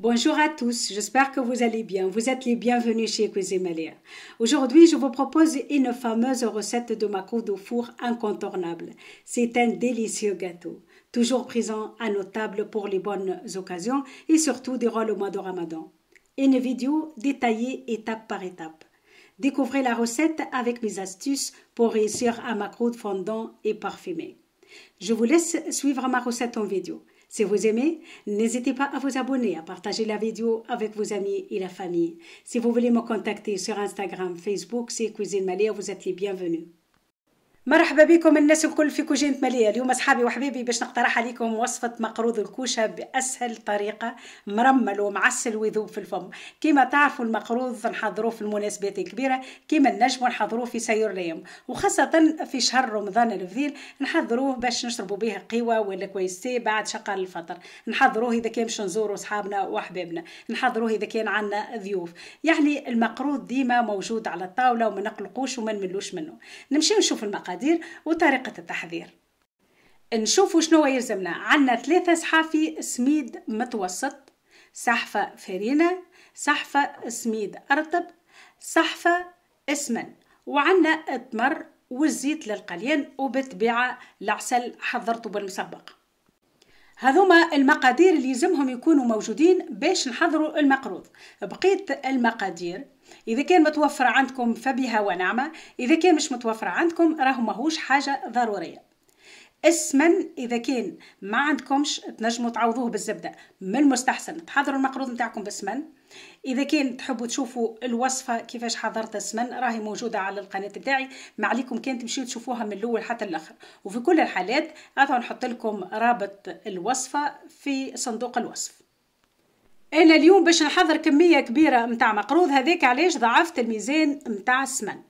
Bonjour à tous, j'espère que vous allez bien. Vous êtes les bienvenus chez Cuisine Aujourd'hui, je vous propose une fameuse recette de macro au four incontournable. C'est un délicieux gâteau, toujours présent à nos tables pour les bonnes occasions et surtout durant le mois de Ramadan. Une vidéo détaillée étape par étape. Découvrez la recette avec mes astuces pour réussir un macro fondant et parfumé. Je vous laisse suivre ma recette en vidéo. Si vous aimez, n'hésitez pas à vous abonner, à partager la vidéo avec vos amis et la famille. Si vous voulez me contacter sur Instagram, Facebook, c'est Cuisine Malia, vous êtes les bienvenus. مرحبا بكم الناس الكل في كوجينة مالية اليوم أصحابي وحبيبي باش نقترح عليكم وصفة مقروض الكوشة بأسهل طريقة مرمل ومعسل ويذوب في الفم كما تعرفوا المقروض نحضروه في المناسبات الكبيرة كما النجم نحضروه في سير الأيام وخاصة في شهر رمضان الفضيل نحضروه باش نشربوا به قهوة ولا كويسي بعد شقال الفطر نحضروه إذا كان باش نزوروا أصحابنا وأحبابنا نحضروه إذا كان عنا ضيوف يعني المقروض ديما موجود على الطاولة وما نقلقوش وما نملوش منه نمشيو نشوف المقادير المقادير وطريقة التحضير نشوفوا شنو يلزمنا عندنا ثلاثة صحافي سميد متوسط صحفة فرينة صحفة سميد أرطب صحفة اسمن وعندنا التمر والزيت للقليان وبالطبيعة العسل حضرته بالمسبق هذوما المقادير اللي يلزمهم يكونوا موجودين باش نحضروا المقروض بقيت المقادير اذا كان متوفر عندكم فبها ونعمه اذا كان مش متوفر عندكم راهو ماهوش حاجه ضروريه اسمن اذا كان ما عندكمش تنجموا تعوضوه بالزبده من المستحسن تحضروا المقروض نتاعكم بسمن اذا كان تحبوا تشوفوا الوصفه كيفاش حضرت السمن راهي موجوده على القناه بتاعي ما عليكم كان تمشيو تشوفوها من الاول حتى الاخر وفي كل الحالات راح نحط لكم رابط الوصفه في صندوق الوصف انا اليوم باش نحضر كميه كبيره متاع مقروض هذاك علاش ضعفت الميزان متاع السمن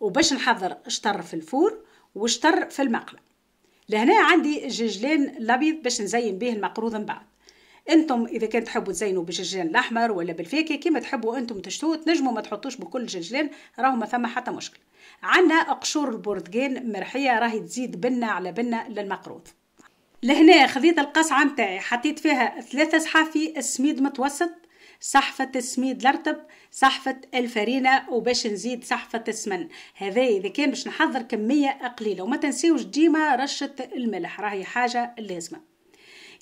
وباش نحضر شطر في الفور وشطر في المقله لهنا عندي الججلان لبيض باش نزين به المقروض من بعد انتم اذا كان تحبوا تزينوا بالجرجان الاحمر ولا بالفاكهه كيما تحبوا انتم تشتوا تنجموا ما تحطوش بكل جرجان راهو ما ثم حتى مشكل عندنا قشور البرتقال مرحيه راهي تزيد بنه على بنه للمقروض لهنا خذيت القصعه نتاعي حطيت فيها ثلاثة صحافي السميد متوسط صحفة السميد الرطب صحفة الفرينة وباش نزيد صحفة السمن هذا إذا كان باش نحضر كمية قليلة وما تنسيوش ديما رشة الملح راهي حاجة لازمة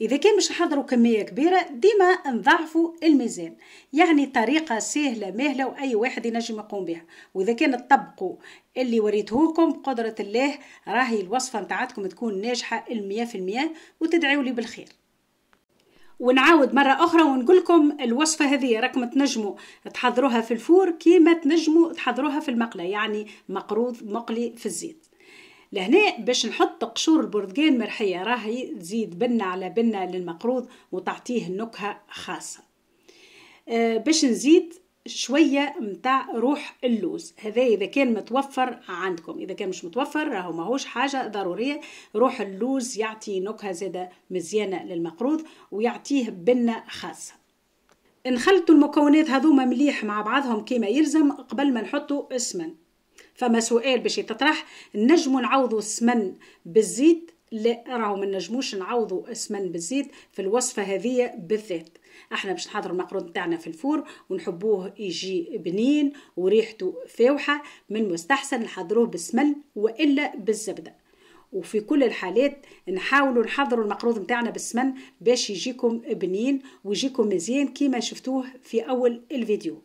اذا كان باش نحضروا كميه كبيره ديما نضعفوا الميزان يعني طريقه سهله مهله واي واحد ينجم يقوم بها واذا كان تطبقوا اللي وريتهولكم قدره الله راهي الوصفه نتاعتكم تكون ناجحه المية في المية وتدعيوا لي بالخير ونعاود مرة أخرى ونقول لكم الوصفة هذه راكم تنجموا تحضروها في الفور كيما تنجموا تحضروها في المقلة يعني مقروض مقلي في الزيت لهنا باش نحط قشور البرتقال مرحيه راهي تزيد بنه على بنه للمقروض وتعطيه نكهه خاصه آه باش نزيد شويه متاع روح اللوز هذا اذا كان متوفر عندكم اذا كان مش متوفر راهو ماهوش حاجه ضروريه روح اللوز يعطي نكهه زاده مزيانه للمقروض ويعطيه بنه خاصه نخلطوا المكونات هذوما مليح مع بعضهم كما يلزم قبل ما نحطوا اسمنت فما سؤال باش يتطرح نجمو نعوضو السمن بالزيت لا راهو ما نجموش نعوضو السمن بالزيت في الوصفه هذه بالذات احنا باش نحضروا المقرون تاعنا في الفور ونحبوه يجي بنين وريحته فاوحه من المستحسن نحضروه بالسمن والا بالزبده وفي كل الحالات نحاولوا نحضروا المقروض نتاعنا بالسمن باش يجيكم بنين ويجيكم مزيان كيما شفتوه في اول الفيديو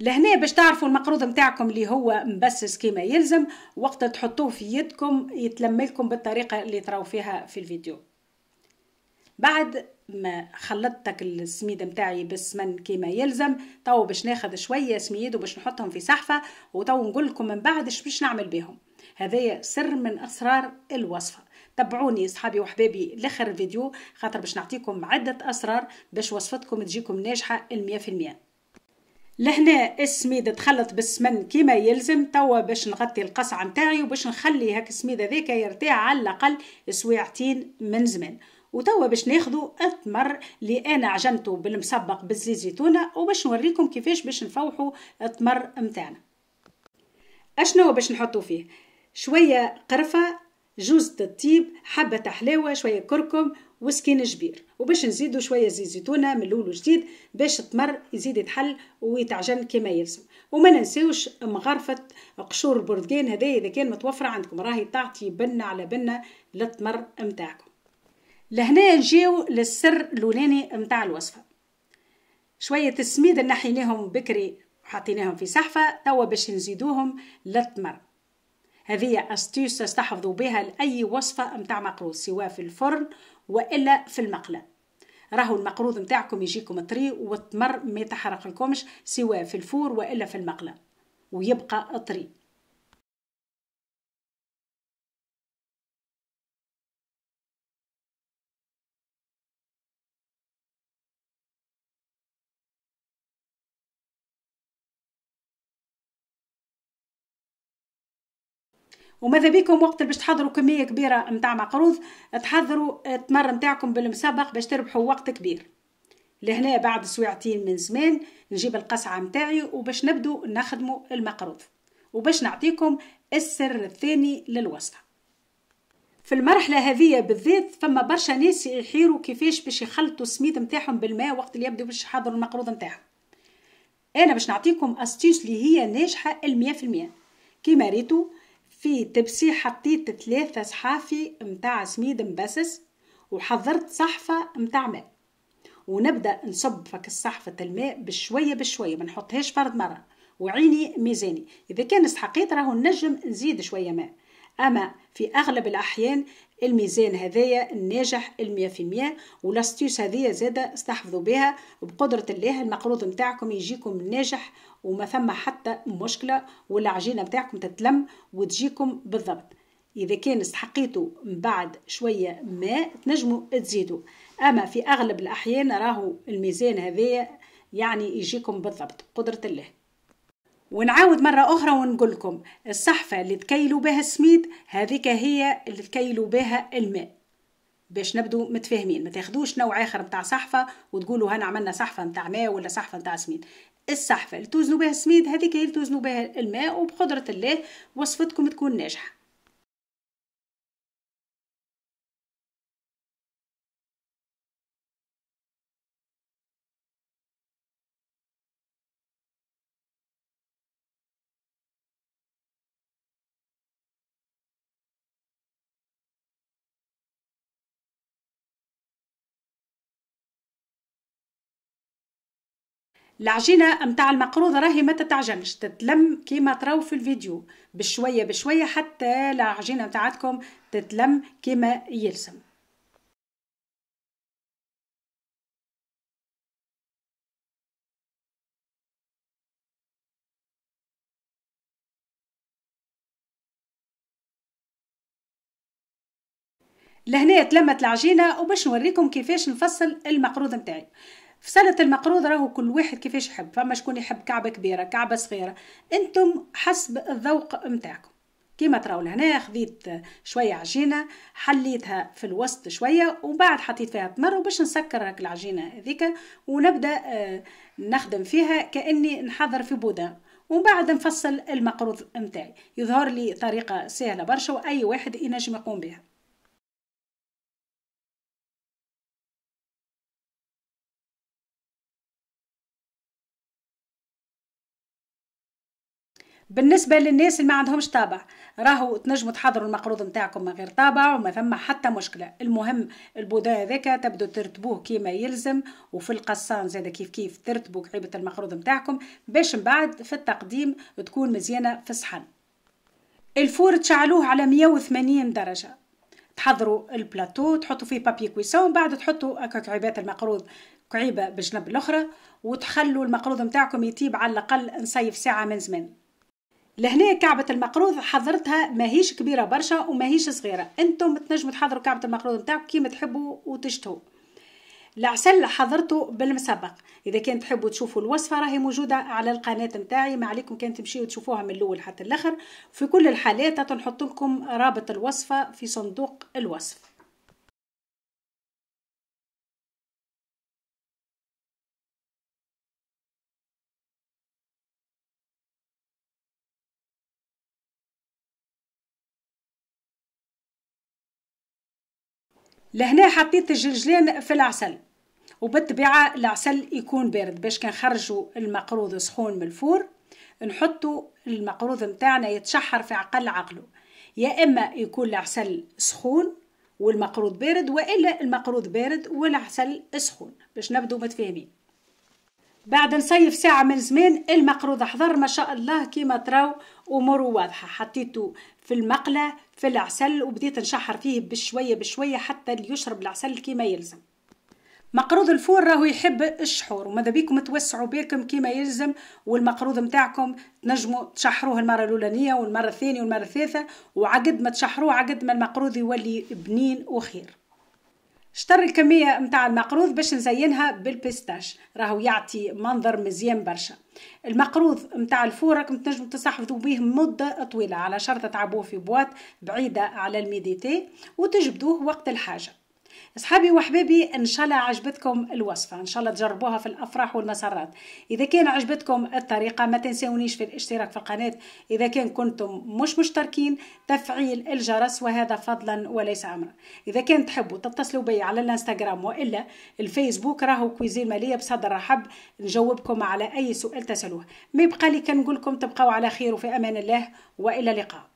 لهنا باش تعرفوا المقروض نتاعكم اللي هو مبسس كيما يلزم وقت تحطوه في يدكم يتلملكم بالطريقه اللي تراو فيها في الفيديو بعد ما خلطتك السميد متاعي بالسمن كيما يلزم تو باش ناخذ شويه سميد وباش نحطهم في صحفه وتو نقول لكم من بعد باش نعمل بهم هذايا سر من اسرار الوصفه تبعوني أصحابي وحبابي لاخر الفيديو خاطر باش نعطيكم عده اسرار باش وصفتكم تجيكم ناجحه المية في المية لهنا السميده تخلط بالسمن كما يلزم توا باش نغطي القصعه نتاعي وباش نخلي هاك السميده ذاك يرتاح على الاقل سواعتين من زمان وتوا باش ناخذوا التمر اللي انا عجنته بالمسبق بالزيت زيتونه وباش نوريكم كيفاش باش نفوحوا التمر نتاعنا اشنو باش نحطوا فيه شويه قرفه جوز الطيب حبة حلاوة شوية كركم وسكين جبير وباش نزيدو شويه زيت زيتونه من الاول وجديد باش تمر يزيد يتحل ويتعجن كما يلزم وما ننساوش مغرفه قشور البرتقال هذا اذا كان متوفره عندكم راهي تعطي بنه على بنه للتمر نتاعكم لهنا نجيو للسر الاولاني نتاع الوصفه شويه السميد نحيناهم بكري وحطيناهم في صحفه توا باش نزيدوهم للتمر هذه أستيس تستحفظوا بها لأي وصفة متاع مقروض سواء في الفرن وإلا في المقلة راهو المقروض متاعكم يجيكم طري وتمر ما يتحرق لكمش سواء في الفور وإلا في المقلة ويبقى طري وماذا بكم وقت باش تحضروا كميه كبيره نتاع مقروض تحضروا التمر نتاعكم بالمسبق باش تربحوا وقت كبير لهنا بعد سويعتين من زمان نجيب القصعه نتاعي وباش نبدو نخدموا المقروض وباش نعطيكم السر الثاني للوصفه في المرحله هذه بالذات فما برشا ناس يحيروا كيفاش باش يخلطوا السميد نتاعهم بالماء وقت اللي يبدو باش يحضروا المقروض نتاعهم انا باش نعطيكم استيس اللي هي ناجحه المية في المية كيما ريتو في تبسي حطيت ثلاثة صحافي متاع سميد مبسس وحضرت صحفة متاع ماء ونبدأ نصب فك الصحفة الماء بشوية بشوية ما نحطهاش فرد مرة وعيني ميزاني إذا كان استحقيت راهو نجم نزيد شوية ماء أما في أغلب الأحيان الميزان هذايا الناجح المية في المية والاستيوس هذيا زادة استحفظوا بها وبقدرة الله المقروض متاعكم يجيكم ناجح وما ثم حتى مشكلة والعجينة متاعكم تتلم وتجيكم بالضبط إذا كان استحقيتوا من بعد شوية ماء تنجموا تزيدوا أما في أغلب الأحيان راهو الميزان هذايا يعني يجيكم بالضبط بقدرة الله ونعاود مرة أخرى ونقول لكم الصحفة اللي تكيلوا بها السميد هذيك هي اللي تكيلوا بها الماء باش نبدو متفاهمين ما تاخدوش نوع اخر متاع صحفه وتقولوا هنا عملنا صحفه نتاع ماء ولا صحفه نتاع سميد الصحفه اللي توزنوا بها السميد هذيك هي اللي توزنوا بها الماء وبقدره الله وصفتكم تكون ناجحه العجينة متاع المقروض راهي ما تتعجنش تتلم كيما تراو في الفيديو بشوية بشوية حتى العجينة متاعتكم تتلم كيما يلزم لهنا تلمت العجينه وباش نوريكم كيفاش نفصل المقروض نتاعي في سلطة المقروض راهو كل واحد كيفاش يحب فما شكون يحب كعبة كبيرة كعبة صغيرة انتم حسب الذوق متاعكم كيما تراو لهنا خذيت شوية عجينة حليتها في الوسط شوية وبعد حطيت فيها تمر وباش نسكر هاك العجينة هذيك ونبدأ آه، نخدم فيها كأني نحضر في بودا ومن بعد نفصل المقروض متاعي يظهر لي طريقة سهلة برشا وأي واحد ينجم يقوم بها بالنسبة للناس اللي ما عندهمش طابع راهو تنجموا تحضروا المقروض نتاعكم من غير طابع وما فما حتى مشكلة المهم البودا هذاك تبدو ترتبوه كيما يلزم وفي القصان زاد كيف كيف ترتبوا كعيبة المقروض نتاعكم باش من بعد في التقديم تكون مزيانة في الصحن الفور تشعلوه على 180 درجة تحضروا البلاطو تحطوا فيه بابي كويسون بعد تحطوا هكا كعيبات المقروض كعيبه بجنب الاخرى وتخلوا المقروض نتاعكم يطيب على الاقل نصيف ساعه من زمان لهنا كعبة المقروض حضرتها ماهيش كبيرة برشا وماهيش صغيرة انتم تنجموا تحضروا كعبة المقروض نتاعكم كيما تحبوا وتشتهوا العسل حضرته بالمسبق اذا كان تحبوا تشوفوا الوصفه راهي موجوده على القناه نتاعي ما عليكم كان تمشيو تشوفوها من الاول حتى الاخر في كل الحالات نحط لكم رابط الوصفه في صندوق الوصف لهنا حطيت الجلجلان في العسل وبالطبيعة العسل يكون بارد باش كنخرجوا المقروض سخون من الفور نحطوا المقروض متاعنا يتشحر في عقل عقله يا إما يكون العسل سخون والمقروض بارد وإلا المقروض بارد والعسل سخون باش نبدو متفاهمين بعد نصيف ساعة من زمان المقروض حضر ما شاء الله كيما تراو أموره واضحة حطيته في المقلة في العسل وبديت نشحر فيه بشوية بشوية حتى يشرب العسل كيما يلزم مقروض الفور راهو يحب الشحور وماذا بيكم توسعوا بيكم كيما يلزم والمقروض متاعكم تنجموا تشحروه المرة الأولانية والمرة الثانية والمرة الثالثة وعقد ما تشحروه عقد ما المقروض يولي بنين وخير شطر الكمية متاع المقروض باش نزينها بالبيستاش راهو يعطي منظر مزيان برشا المقروض متاع الفورك متنجم تستحفظوا به مدة طويلة على شرط تعبوه في بواط بعيدة على الميديتي وتجبدوه وقت الحاجة اصحابي وحبايبي ان شاء الله عجبتكم الوصفه ان شاء الله تجربوها في الافراح والمسرات اذا كان عجبتكم الطريقه ما تنسونيش في الاشتراك في القناه اذا كان كنتم مش مشتركين تفعيل الجرس وهذا فضلا وليس امرا اذا كان تحبوا تتصلوا بي على الانستغرام والا الفيسبوك راهو كويزين ماليه بصدر رحب نجاوبكم على اي سؤال تسالوه ما يبقى لي كنقول لكم تبقوا على خير وفي امان الله والى اللقاء